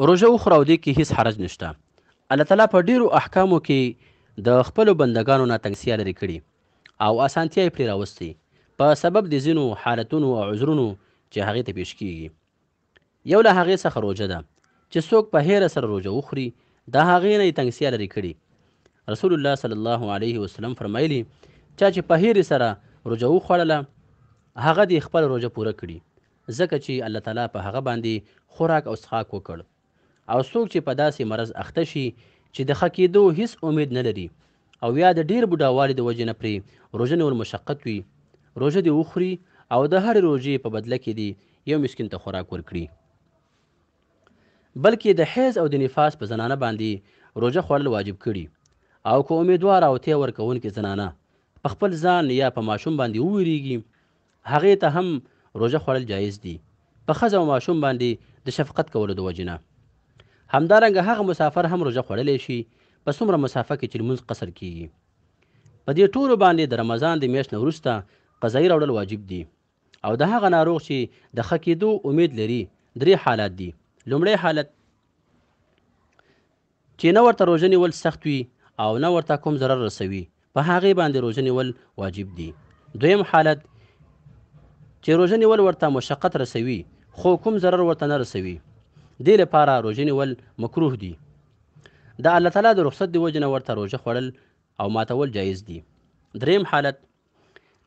روژه وخوره او دې کې هیڅ حرج نشته الله تعالی په ډیرو احکامو کې د خپلو بندگانو نه تنګسیا لرې کړي او اسانتیا یې پرې راوستې په سبب د ځینو حالتونو او عذرونو چې هغې ته پیش کیږي یو له هغې څخه روژه ده چې څوک په هیره سره روژه وخوري د هغې نه یې تنګسیا لرې کړي رسول الله صلی الله علیه وسلم فرمایلی چا چې په هیرې سره روژه وخوړله هغه دې خپل روژه پوره کړي ځکه چې الله تعالی په هغه باندې خوراک او څښاک وکړ او څوک چې په داسې مرض اخته شي چې د ښه کېدو هیڅ امید نه لري او یا د ډیر بوډاوالي د وجې نه پرې روژه نیول مشقت وي روژه دې وخوري او د هرې روژې په بدله کې دې یو مسکین ته خوراک ورکړي بلکې د حیض او د نفاس په زنانه باندې روژه خوړل واجب کړي او که امیدوار او تیه ورکوونکې زنانه په خپل ځان یا په ماشوم باندې وویریږي هغې ته هم روژه خوړل جایز دي په ښځه او ماشوم باندې د شفقت کولو د وجې نه همدارنګه هغه مسافر هم روژه خوړلی شي په څومره مسافه کې چې لمونځ قصر کیږي په دې ټولو باندې د رمضان د میاشت نه وروسته قضایي راوړل واجب دي او د هغه ناروغ چې د ښه کېدو امید لري درې حالات دي لومړی حالت چې نه ورته روژه نیول سخت وي او نه ورته کوم ضرر رسوي په هغې باندې روژه نیول واجب دي دویم حالت چې روژه نیول ورته مشقت رسوي خو کوم ضرر ورته نه رسوي دې لپاره روژه نیول مکروه دي د الله تعالی د رخصت د وجې نه ورته روژه خوړل او ماتول جایز دي دریم حالت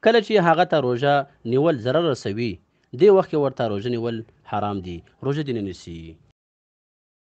کله چې هغه ته روژه نیول ضرر رسوي دې وخت کې ورته روژه نیول حرام دي روژه دې نه نیسي